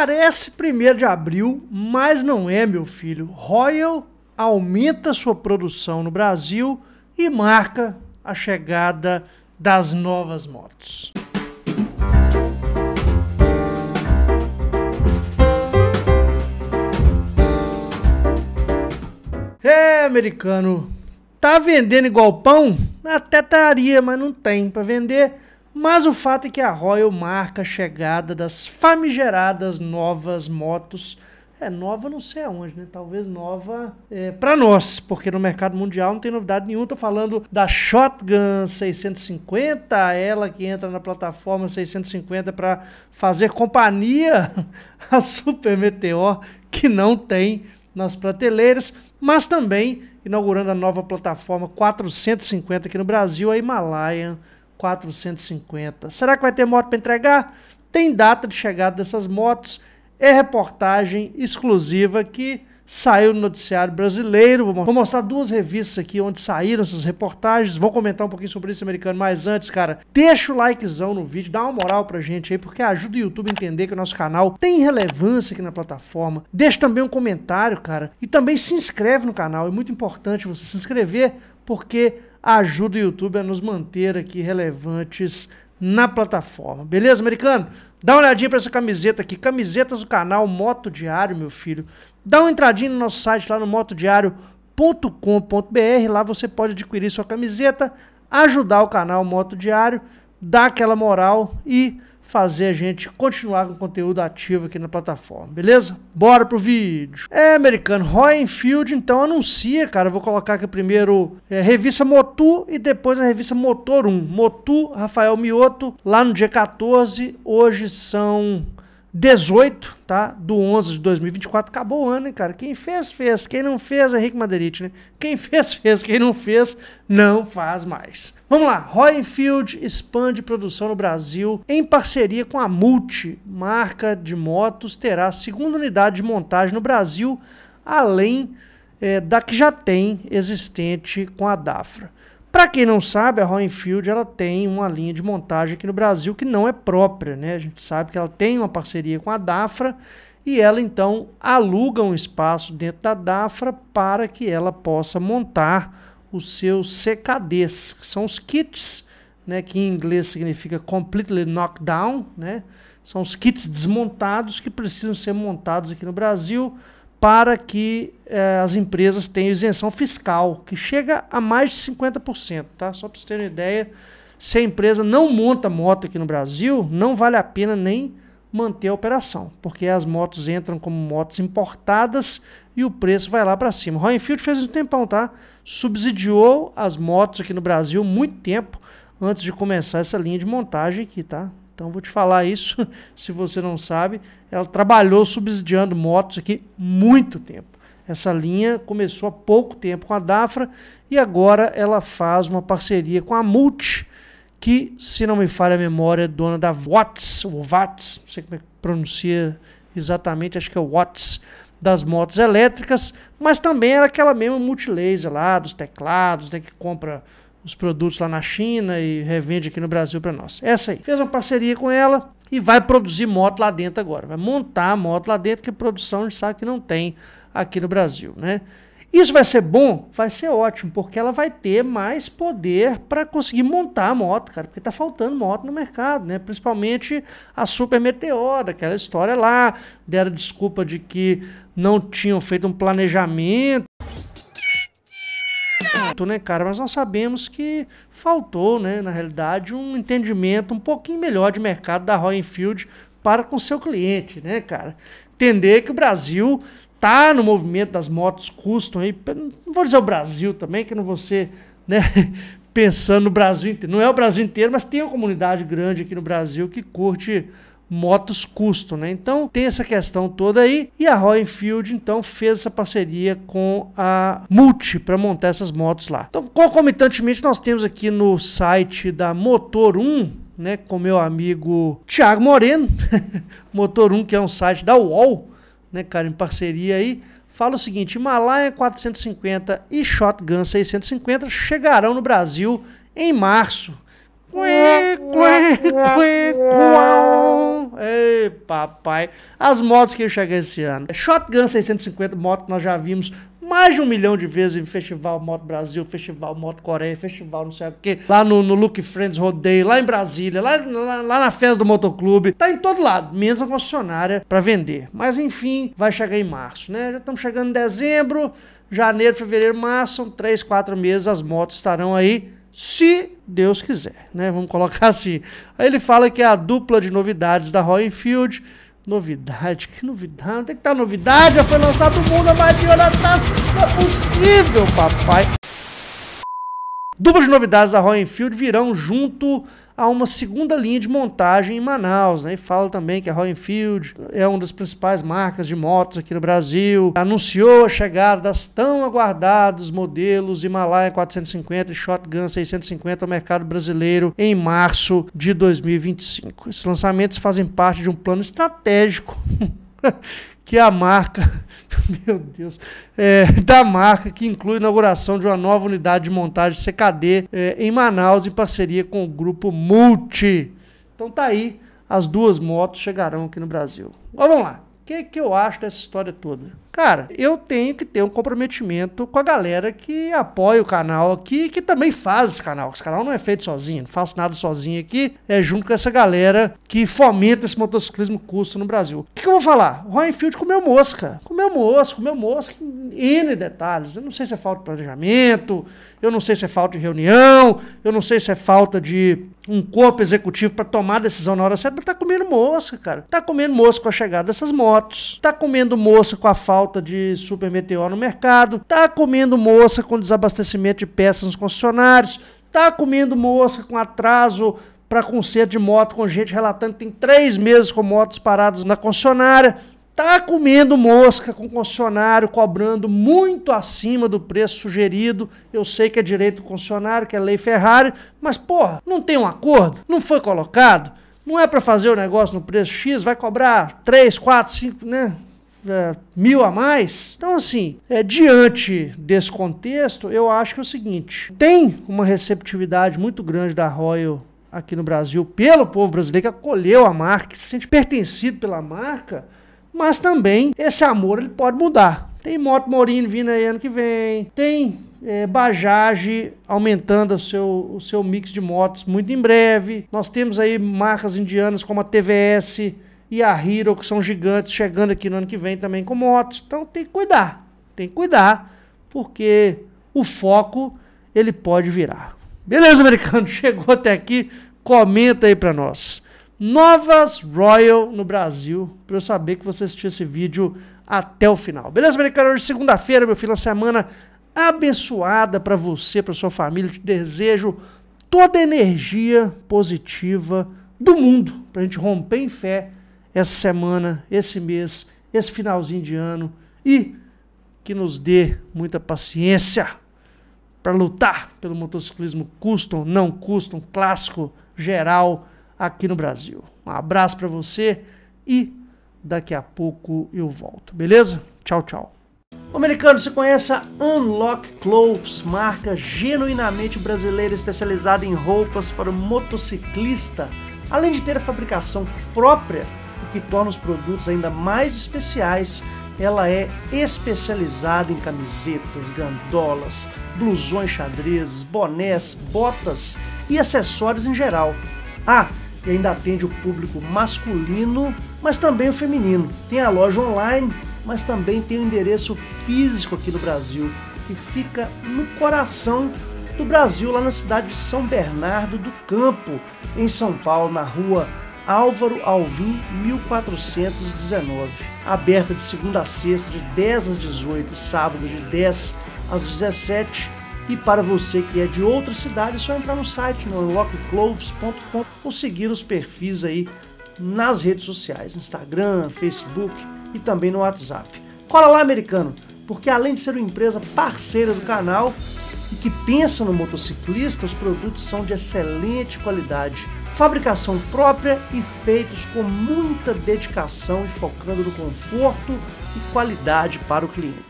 Parece 1 de abril, mas não é, meu filho. Royal aumenta sua produção no Brasil e marca a chegada das novas motos. É, americano, tá vendendo igual pão? Até estaria, mas não tem para vender. Mas o fato é que a Royal marca a chegada das famigeradas novas motos. É nova não sei aonde, né? Talvez nova é, para nós, porque no mercado mundial não tem novidade nenhuma. Tô falando da Shotgun 650, ela que entra na plataforma 650 para fazer companhia à Super Meteor, que não tem nas prateleiras, mas também inaugurando a nova plataforma 450 aqui no Brasil, a Himalayan 450. Será que vai ter moto para entregar? Tem data de chegada dessas motos. É reportagem exclusiva que saiu no noticiário brasileiro. Vou mostrar duas revistas aqui onde saíram essas reportagens. Vou comentar um pouquinho sobre isso americano, mas antes, cara, deixa o likezão no vídeo, dá uma moral pra gente aí, porque ajuda o YouTube a entender que o nosso canal tem relevância aqui na plataforma. Deixa também um comentário, cara, e também se inscreve no canal. É muito importante você se inscrever, porque ajuda o YouTube a nos manter aqui relevantes na plataforma. Beleza, americano? Dá uma olhadinha para essa camiseta aqui, camisetas do canal Moto Diário, meu filho. Dá uma entradinha no nosso site lá no motodiario.com.br, lá você pode adquirir sua camiseta, ajudar o canal Moto Diário, dar aquela moral e fazer a gente continuar com o conteúdo ativo aqui na plataforma, beleza? Bora pro vídeo. É, americano, Roy Enfield, então anuncia, cara, eu vou colocar aqui primeiro é, revista Motu e depois a revista Motor 1. Motu, Rafael Mioto, lá no dia 14, hoje são 18, tá? Do 11 de 2024. Acabou o ano, hein, cara? Quem fez, fez. Quem não fez, é Henrique Maderite, né? Quem fez, fez. Quem não fez, não faz mais. Vamos lá. Roy Enfield expande produção no Brasil em parceria com a Multi, marca de motos, terá segunda unidade de montagem no Brasil, além é, da que já tem existente com a Dafra. Para quem não sabe, a Hoenfield ela tem uma linha de montagem aqui no Brasil que não é própria, né? A gente sabe que ela tem uma parceria com a Dafra e ela então aluga um espaço dentro da Dafra para que ela possa montar os seus CKDs, que são os kits, né, que em inglês significa completely knockdown, né? São os kits desmontados que precisam ser montados aqui no Brasil para que eh, as empresas tenham isenção fiscal, que chega a mais de 50%, tá? Só para vocês terem uma ideia, se a empresa não monta moto aqui no Brasil, não vale a pena nem manter a operação, porque as motos entram como motos importadas e o preço vai lá para cima. Roenfield fez um tempão, tá? Subsidiou as motos aqui no Brasil muito tempo antes de começar essa linha de montagem aqui, tá? Então vou te falar isso, se você não sabe, ela trabalhou subsidiando motos aqui muito tempo. Essa linha começou há pouco tempo com a Dafra e agora ela faz uma parceria com a Multi, que, se não me falha a memória, é dona da Watts, ou Watts, não sei como é que pronuncia exatamente, acho que é Watts, das motos elétricas, mas também era aquela mesma multilaser lá, dos teclados, né, que compra os produtos lá na China e revende aqui no Brasil para nós. Essa aí. Fez uma parceria com ela e vai produzir moto lá dentro agora. Vai montar a moto lá dentro, que produção a gente sabe que não tem aqui no Brasil, né? Isso vai ser bom? Vai ser ótimo, porque ela vai ter mais poder para conseguir montar a moto, cara, porque tá faltando moto no mercado, né? Principalmente a Super Meteora, aquela história lá, deram desculpa de que não tinham feito um planejamento né, cara? Mas nós sabemos que faltou, né, na realidade, um entendimento um pouquinho melhor de mercado da Royal Enfield para com seu cliente, né, cara? Entender que o Brasil tá no movimento das motos custom aí, não vou dizer o Brasil também, que não vou ser, né, pensando no Brasil inteiro. Não é o Brasil inteiro, mas tem uma comunidade grande aqui no Brasil que curte motos custo, né? Então tem essa questão toda aí e a Royal Enfield então fez essa parceria com a Multi para montar essas motos lá. Então concomitantemente nós temos aqui no site da Motor 1 né, com meu amigo Thiago Moreno, Motor 1, que é um site da UOL, né, cara, em parceria aí, fala o seguinte: Himalaia 450 e Shotgun 650 chegarão no Brasil em março. Ei, papai. As motos que eu cheguei esse ano. Shotgun 650, moto que nós já vimos mais de um milhão de vezes em Festival Moto Brasil, Festival Moto Coreia, Festival não sei o que, lá no, no Look Friends Rodeio, lá em Brasília, lá, lá, lá, na festa do motoclube, tá em todo lado, menos a concessionária para vender. Mas enfim, vai chegar em março, né? Já estamos chegando em dezembro, janeiro, fevereiro, março, são três, quatro meses, as motos estarão aí se Deus quiser, né? Vamos colocar assim. Aí ele fala que é a dupla de novidades da Royal Enfield. Novidade? Que novidade? Tem é que estar tá novidade? Já foi lançado o mundo, a magia na Não é possível, papai. Dupla de novidades da Royal Enfield virão junto a uma segunda linha de montagem em Manaus. Né? E fala também que a Royal Enfield é uma das principais marcas de motos aqui no Brasil. Anunciou a chegada das tão aguardados modelos Himalaya 450 e Shotgun 650 ao mercado brasileiro em março de 2025. Esses lançamentos fazem parte de um plano estratégico que é a marca, meu Deus, é, da marca que inclui a inauguração de uma nova unidade de montagem CKD é, em Manaus em parceria com o grupo Multi. Então tá aí, as duas motos chegarão aqui no Brasil. Mas vamos lá, o que, que eu acho dessa história toda? Cara, eu tenho que ter um comprometimento com a galera que apoia o canal aqui, que também faz esse canal. Esse canal não é feito sozinho, não faço nada sozinho aqui. É junto com essa galera que fomenta esse motociclismo custo no Brasil. O que, que eu vou falar? O Field comeu mosca. Comeu mosca, comeu mosca N detalhes. Eu não sei se é falta de planejamento, eu não sei se é falta de reunião, eu não sei se é falta de um corpo executivo para tomar a decisão na hora certa, mas tá comendo mosca, cara. Tá comendo mosca com a chegada dessas motos, tá comendo mosca com a falta falta de super meteor no mercado, tá comendo moça com desabastecimento de peças nos concessionários, tá comendo moça com atraso para conserto de moto, com gente relatando que tem três meses com motos paradas na concessionária, tá comendo mosca com concessionário cobrando muito acima do preço sugerido. Eu sei que é direito do concessionário, que é lei Ferrari, mas porra, não tem um acordo? Não foi colocado? Não é para fazer o negócio no preço X, vai cobrar 3, 4, 5, né? é, mil a mais. Então, assim, é, diante desse contexto, eu acho que é o seguinte: tem uma receptividade muito grande da Royal aqui no Brasil pelo povo brasileiro que acolheu a marca, que se sente pertencido pela marca, mas também esse amor ele pode mudar. Tem Moto Morino vindo aí ano que vem, tem é, Bajaj aumentando o seu, o seu mix de motos muito em breve. Nós temos aí marcas indianas como a TVS, e a Hero, que são gigantes, chegando aqui no ano que vem também com motos. Então tem que cuidar, tem que cuidar, porque o foco ele pode virar. Beleza, americano? Chegou até aqui, comenta aí para nós. Novas Royal no Brasil, para eu saber que você assistiu esse vídeo até o final. Beleza, americano? Hoje segunda-feira, meu filho, uma semana abençoada para você, para sua família. te desejo toda a energia positiva do mundo, para a gente romper em fé essa semana, esse mês, esse finalzinho de ano e que nos dê muita paciência para lutar pelo motociclismo custom, não custom, clássico, geral aqui no Brasil. Um abraço para você e daqui a pouco eu volto, beleza? Tchau, tchau. O americano, se conhece a Unlock Clothes, marca genuinamente brasileira especializada em roupas para o motociclista, além de ter a fabricação própria o que torna os produtos ainda mais especiais. Ela é especializada em camisetas, gandolas, blusões xadrez, bonés, botas e acessórios em geral. Ah, e ainda atende o público masculino, mas também o feminino. Tem a loja online, mas também tem o um endereço físico aqui no Brasil, que fica no coração do Brasil, lá na cidade de São Bernardo do Campo, em São Paulo, na rua Álvaro Alvim 1419, aberta de segunda a sexta de 10 às 18 e sábado de 10 às 17. E para você que é de outra cidade, é só entrar no site no unlockcloves.com ou seguir os perfis aí nas redes sociais, Instagram, Facebook e também no WhatsApp. Cola lá, americano, porque além de ser uma empresa parceira do canal e que pensa no motociclista, os produtos são de excelente qualidade fabricação própria e feitos com muita dedicação e focando no conforto e qualidade para o cliente.